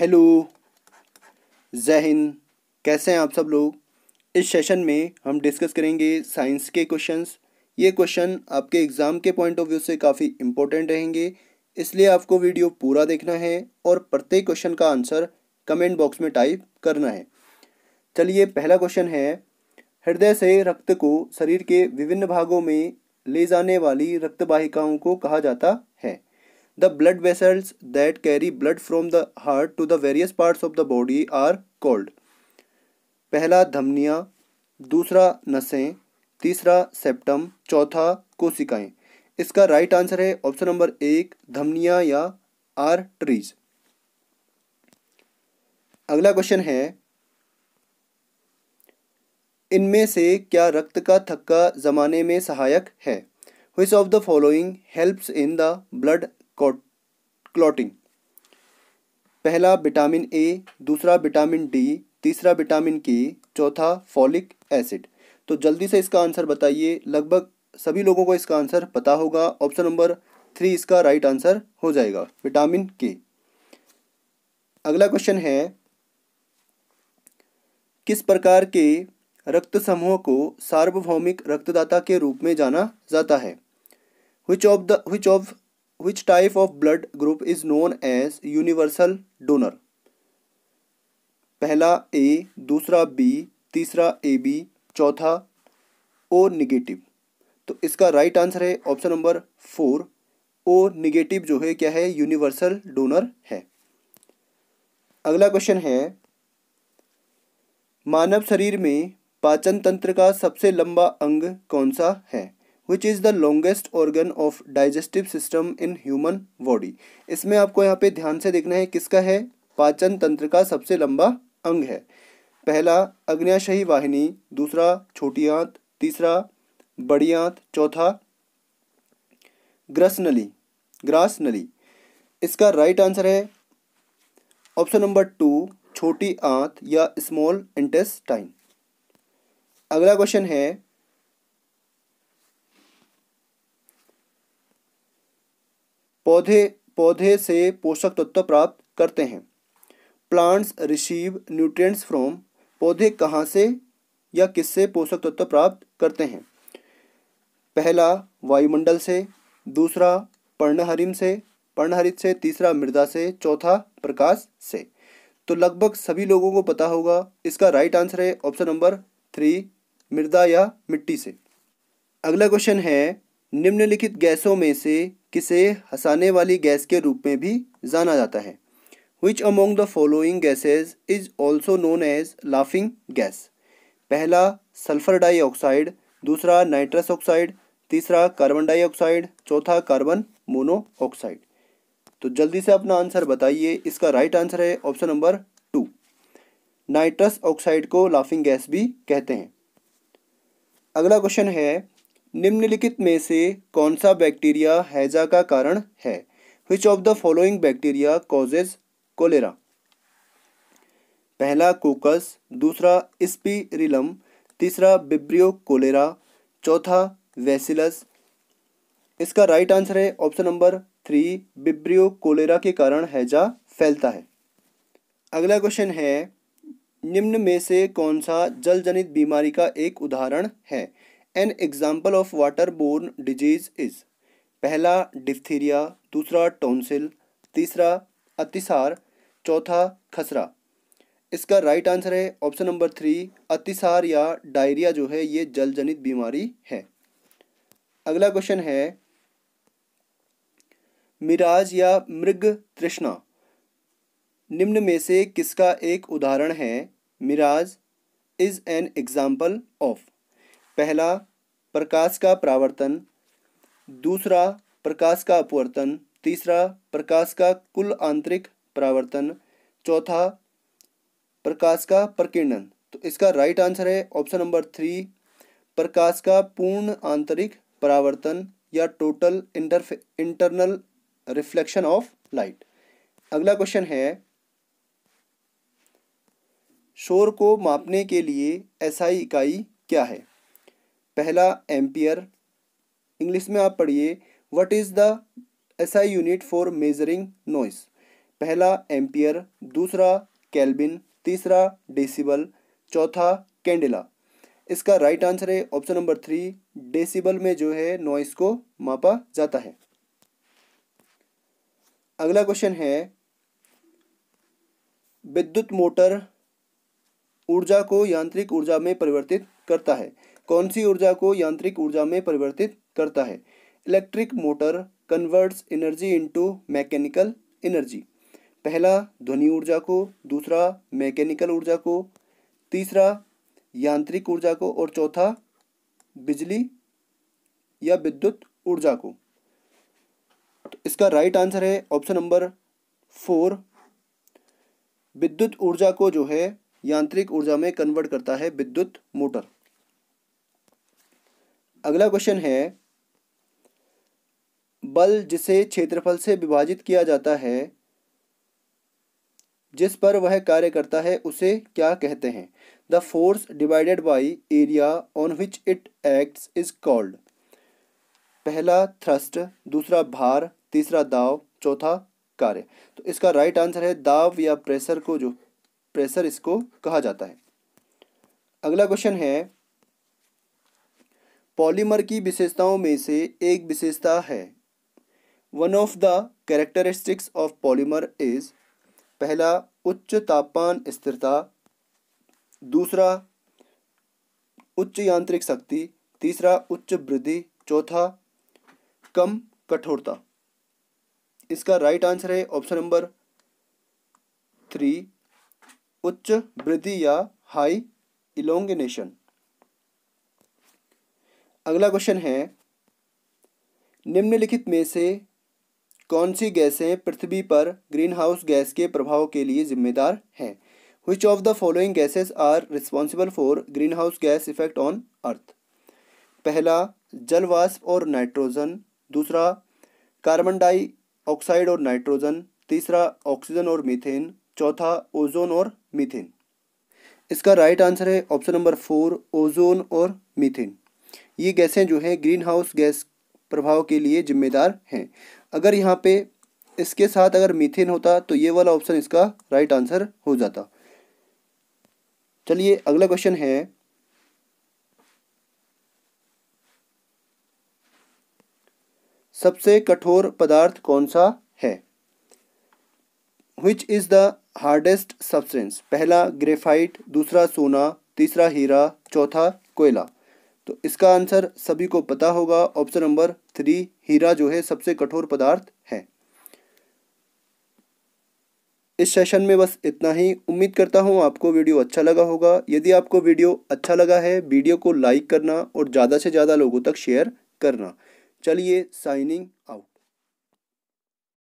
Hello जहिन कैसे हैं आप सब लोग इस सेशन में हम डिस्कस करेंगे साइंस के क्वेश्चंस ये क्वेश्चन आपके एग्ज़ाम के पॉइंट ऑफ व्यू से काफ़ी इम्पोर्टेंट रहेंगे इसलिए आपको वीडियो पूरा देखना है और प्रत्येक क्वेश्चन का आंसर कमेंट बॉक्स में टाइप करना है चलिए पहला क्वेश्चन है हृदय से रक्त को शरीर के विभिन्न भागों में ले जाने वाली रक्त वाहिकाओं को कहा जाता The blood vessels that carry blood from the heart to the various parts of the body are called. पहला धमनियाँ दूसरा नसें तीसरा सेप्टम चौथा कोशिकाएं इसका राइट आंसर है ऑप्शन नंबर एक धमनियाँ या आर्टरीज अगला क्वेश्चन है इनमें से क्या रक्त का थक्का जमाने में सहायक है which of the following helps in the blood clotting पहला विटामिन ए दूसरा विटामिन डी तीसरा विटामिन के चौथा फॉलिक एसिड तो जल्दी से इसका आंसर बताइए लगभग सभी लोगों को इसका आंसर पता होगा ऑप्शन नंबर थ्री इसका राइट आंसर हो जाएगा विटामिन के अगला क्वेश्चन है किस प्रकार के रक्त समूह को सार्वभौमिक रक्तदाता के रूप में जाना जाता है which of the which of which type of blood group is known as universal donor पहला ए दूसरा बी तीसरा ए बी चौथा ओ निगेटिव तो इसका राइट आंसर है option number four O negative जो है क्या है यूनिवर्सल डोनर है अगला क्वेश्चन है मानव शरीर में पाचन तंत्र का सबसे लंबा अंग कौन सा है which is the longest organ of digestive system in human body इसमें आपको यहाँ पे ध्यान से देखना है किसका है पाचन तंत्र का सबसे लंबा अंग है पहला अग्नयाशयी वाहिनी दूसरा छोटी आंत तीसरा बड़ी आंत चौथा ग्रस नली ग्रास नली इसका राइट आंसर है ऑप्शन नंबर टू छोटी आंत या स्मॉल इंटेस्टाइन अगला क्वेश्चन है पौधे पौधे से पोषक तत्व प्राप्त करते हैं प्लांट्स रिसीव न्यूट्रिएंट्स फ्रॉम पौधे कहाँ से या किससे पोषक तत्व प्राप्त करते हैं पहला वायुमंडल से दूसरा पर्णहरिम से पर्णहरित से तीसरा मृदा से चौथा प्रकाश से तो लगभग सभी लोगों को पता होगा इसका राइट आंसर है ऑप्शन नंबर थ्री मृदा या मिट्टी से अगला क्वेश्चन है निम्नलिखित गैसों में से किसे हंसाने वाली गैस के रूप में भी जाना जाता है which among the following gases is also known as laughing gas पहला सल्फर डाइऑक्साइड दूसरा नाइट्रस ऑक्साइड तीसरा कार्बन डाइऑक्साइड चौथा कार्बन मोनोऑक्साइड तो जल्दी से अपना आंसर बताइए इसका राइट आंसर है option number two nitrous oxide को लाफिंग गैस भी कहते हैं अगला क्वेश्चन है निम्नलिखित में से कौन सा बैक्टीरिया हैजा का कारण है which of the following bacteria causes cholera पहला कोकस दूसरा स्पीरिलम तीसरा बिब्रियो कोलेरा चौथा वेसिलस इसका राइट आंसर है option number three Vibrio cholera के कारण हैजा फैलता है अगला क्वेश्चन है निम्न में से कौन सा जल जनित बीमारी का एक उदाहरण है an example of water borne disease is पहला डिफ्थीरिया दूसरा टोंसिल तीसरा अतिसार चौथा खसरा इसका राइट आंसर है ऑप्शन नंबर थ्री अतिसार या डायरिया जो है ये जल जनित बीमारी है अगला क्वेश्चन है मिराज या मृग तृष्णा निम्न में से किसका एक उदाहरण है mirage is an example of पहला प्रकाश का प्रावर्तन दूसरा प्रकाश का अपवर्तन तीसरा प्रकाश का कुल आंतरिक प्रावर्तन चौथा प्रकाश का प्रकीर्णन तो इसका राइट आंसर है ऑप्शन नंबर थ्री प्रकाश का पूर्ण आंतरिक परावर्तन या टोटल इंटरफे इंटरनल रिफ्लेक्शन ऑफ लाइट अगला क्वेश्चन है शोर को मापने के लिए एसआई SI इकाई क्या है पहला एम्पियर इंग्लिश में आप पढ़िए what is the SI unit for measuring noise पहला एम्पियर दूसरा कैलबिन तीसरा डेसिबल चौथा कैंडेला इसका राइट आंसर है ऑप्शन नंबर थ्री डेसिबल में जो है नॉइस को मापा जाता है अगला क्वेश्चन है विद्युत मोटर ऊर्जा को यांत्रिक ऊर्जा में परिवर्तित करता है कौन सी ऊर्जा को यांत्रिक ऊर्जा में परिवर्तित करता है electric motor converts energy into mechanical energy पहला ध्वनि ऊर्जा को दूसरा मैकेनिकल ऊर्जा को तीसरा यांत्रिक ऊर्जा को और चौथा बिजली या विद्युत ऊर्जा को तो इसका राइट आंसर है ऑप्शन नंबर फोर विद्युत ऊर्जा को जो है यांत्रिक ऊर्जा में कन्वर्ट करता है विद्युत मोटर अगला क्वेश्चन है बल जिसे क्षेत्रफल से विभाजित किया जाता है जिस पर वह कार्य करता है उसे क्या कहते हैं the force divided by area on which it acts is called पहला थ्रस्ट दूसरा भार तीसरा दाव चौथा कार्य तो इसका राइट आंसर है दाव या प्रेशर को जो प्रेशर इसको कहा जाता है अगला क्वेश्चन है पॉलीमर की विशेषताओं में से एक विशेषता है one of the characteristics of polymer is पहला उच्च तापमान स्थिरता दूसरा उच्च यांत्रिक शक्ति तीसरा उच्च वृद्धि चौथा कम कठोरता इसका राइट आंसर है ऑप्शन नंबर थ्री उच्च वृद्धि या हाई इलोंगेनेशन अगला क्वेश्चन है निम्नलिखित में से कौन सी गैसें पृथ्वी पर ग्रीन हाउस गैस के प्रभाव के लिए जिम्मेदार हैं which of the following gases are responsible for greenhouse gas effect on earth पहला जलवाष्प और नाइट्रोजन दूसरा कार्बन डाई ऑक्साइड और नाइट्रोजन तीसरा ऑक्सीजन और मीथेन चौथा ओजोन और मीथेन इसका राइट आंसर है ऑप्शन नंबर फोर ओजोन और मीथेन ये गैसें जो हैं ग्रीन हाउस गैस प्रभाव के लिए जिम्मेदार हैं अगर यहाँ पे इसके साथ अगर मीथेन होता तो ये वाला ऑप्शन इसका राइट आंसर हो जाता चलिए अगला क्वेश्चन है सबसे कठोर पदार्थ कौन सा है which is the hardest substance पहला ग्रेफाइट दूसरा सोना तीसरा हीरा चौथा कोयला तो इसका आंसर सभी को पता होगा ऑप्शन नंबर थ्री हीरा जो है सबसे कठोर पदार्थ है इस सेशन में बस इतना ही उम्मीद करता हूँ आपको वीडियो अच्छा लगा होगा यदि आपको वीडियो अच्छा लगा है वीडियो को लाइक करना और ज़्यादा से ज़्यादा लोगों तक शेयर करना चलिए साइनिंग आउट